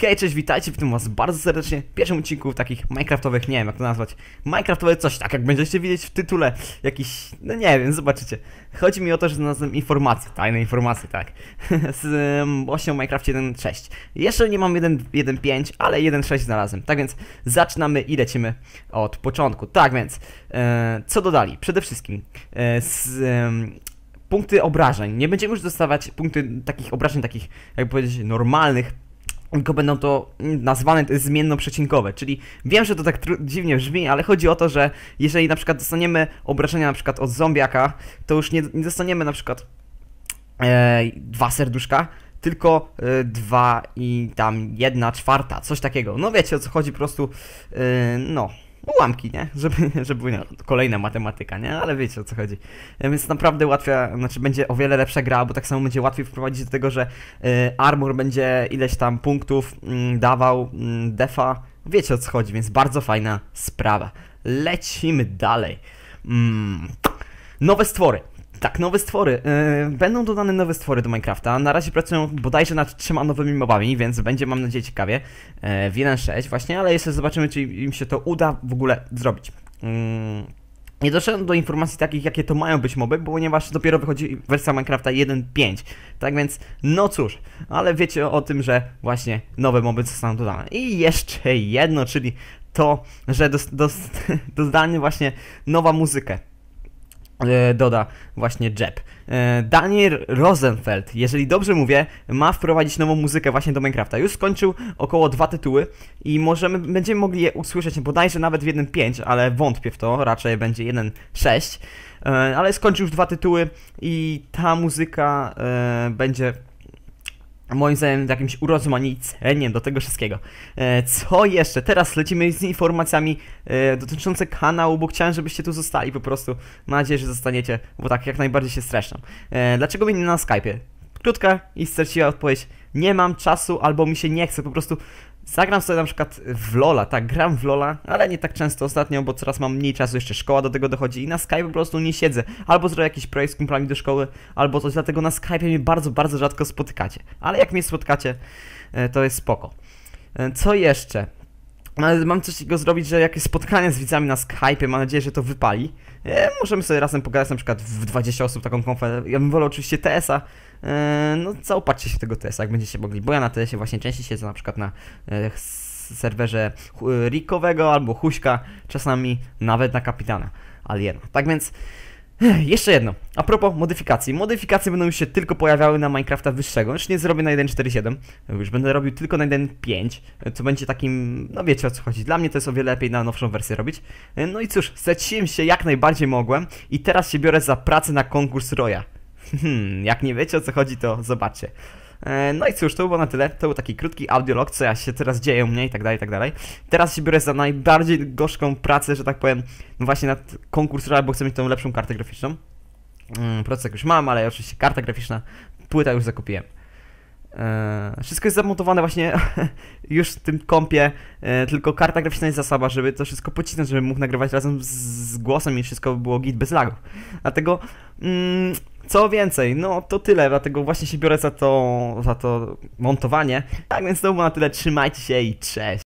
Hej, cześć, witajcie, witam was bardzo serdecznie w pierwszym odcinku takich minecraftowych, nie wiem jak to nazwać, minecraftowe coś tak, jak będziecie widzieć w tytule, jakiś, no nie wiem, zobaczycie. Chodzi mi o to, że znalazłem informacje, tajne informacje, tak, z um, osią Minecraft 1.6. Jeszcze nie mam 1.5, ale 1.6 znalazłem, tak więc zaczynamy i lecimy od początku. Tak więc, e, co dodali? Przede wszystkim e, z... E, punkty obrażeń. Nie będziemy już dostawać punkty takich obrażeń, takich, jak powiedzieć, normalnych, tylko będą to nazwane to przecinkowe, zmiennoprzecinkowe, czyli wiem, że to tak dziwnie brzmi, ale chodzi o to, że jeżeli na przykład dostaniemy obrażenia na przykład od zombiaka, to już nie, nie dostaniemy na przykład e, dwa serduszka, tylko e, dwa i tam jedna czwarta, coś takiego. No wiecie o co chodzi po prostu, e, no ułamki, nie? Żeby, żeby były kolejna matematyka, nie? Ale wiecie o co chodzi. Więc naprawdę łatwia, znaczy będzie o wiele lepsza gra, bo tak samo będzie łatwiej wprowadzić do tego, że y, armor będzie ileś tam punktów y, dawał, y, defa. Wiecie o co chodzi, więc bardzo fajna sprawa. Lecimy dalej. Mm. Nowe stwory. Tak, nowe stwory. E, będą dodane nowe stwory do Minecrafta. Na razie pracują bodajże nad trzema nowymi mobami, więc będzie, mam nadzieję, ciekawie. E, w 1.6 właśnie, ale jeszcze zobaczymy, czy im się to uda w ogóle zrobić. Mm, nie doszedłem do informacji takich, jakie to mają być moby, ponieważ dopiero wychodzi wersja Minecrafta 1.5. Tak więc, no cóż, ale wiecie o tym, że właśnie nowe moby zostaną dodane. I jeszcze jedno, czyli to, że dodanie właśnie nowa muzykę. E, doda właśnie Jeb. E, Daniel Rosenfeld, jeżeli dobrze mówię, ma wprowadzić nową muzykę właśnie do Minecrafta. Już skończył około dwa tytuły i możemy, będziemy mogli je usłyszeć bodajże nawet w 1.5, ale wątpię w to, raczej będzie 1.6. E, ale skończył już dwa tytuły i ta muzyka będzie moim zdaniem jakimś urozmaiceniem do tego wszystkiego. E, co jeszcze? Teraz lecimy z informacjami e, dotyczące kanału, bo chciałem, żebyście tu zostali po prostu. Mam nadzieję, że zostaniecie, bo tak jak najbardziej się streszczam. E, dlaczego mnie nie na Skype'ie? Krótka i straciła odpowiedź. Nie mam czasu albo mi się nie chce, po prostu Zagram sobie na przykład w Lola, tak, gram w Lola, ale nie tak często ostatnio, bo coraz mam mniej czasu, jeszcze szkoła do tego dochodzi i na Skype po prostu nie siedzę. Albo zrobię jakiś projekt z kumplami do szkoły, albo coś, dlatego na Skype mnie bardzo, bardzo rzadko spotykacie. Ale jak mnie spotkacie, e, to jest spoko. E, co jeszcze? Mam coś takiego zrobić, że jakieś spotkanie z widzami na Skype, mam nadzieję, że to wypali. E, możemy sobie razem pogadać na przykład w 20 osób taką konferencję. Ja bym wolał oczywiście TS-a, E, no zaopatrzcie się tego testa, jak będziecie mogli, bo ja na testie właśnie częściej siedzę na przykład na e, serwerze Rikowego albo Huśka, czasami nawet na kapitana Aliena. Tak więc... Jeszcze jedno. A propos modyfikacji. Modyfikacje będą już się tylko pojawiały na Minecrafta wyższego. Już nie zrobię na 1.4.7. Już będę robił tylko na 1.5. Co będzie takim... No wiecie o co chodzi. Dla mnie to jest o wiele lepiej na nowszą wersję robić. E, no i cóż, straciłem się jak najbardziej mogłem. I teraz się biorę za pracę na konkurs Roya. Hmm, jak nie wiecie o co chodzi, to zobaczcie. E, no i cóż, to było na tyle. To był taki krótki audiolog, co ja się teraz dzieje u mnie i tak dalej, i tak dalej. Teraz się biorę za najbardziej gorzką pracę, że tak powiem, no właśnie nad konkurs bo chcę mieć tą lepszą kartę graficzną. Mm, proces już mam, ale oczywiście karta graficzna, płyta już zakupiłem. E, wszystko jest zamontowane właśnie już w tym kompie, e, tylko karta graficzna jest za słaba, żeby to wszystko pocisnąć, żeby mógł nagrywać razem z głosem i wszystko było git bez lagów. Dlatego mm, co więcej, no to tyle, dlatego właśnie się biorę za to, za to montowanie. Tak więc to było na tyle, trzymajcie się i cześć!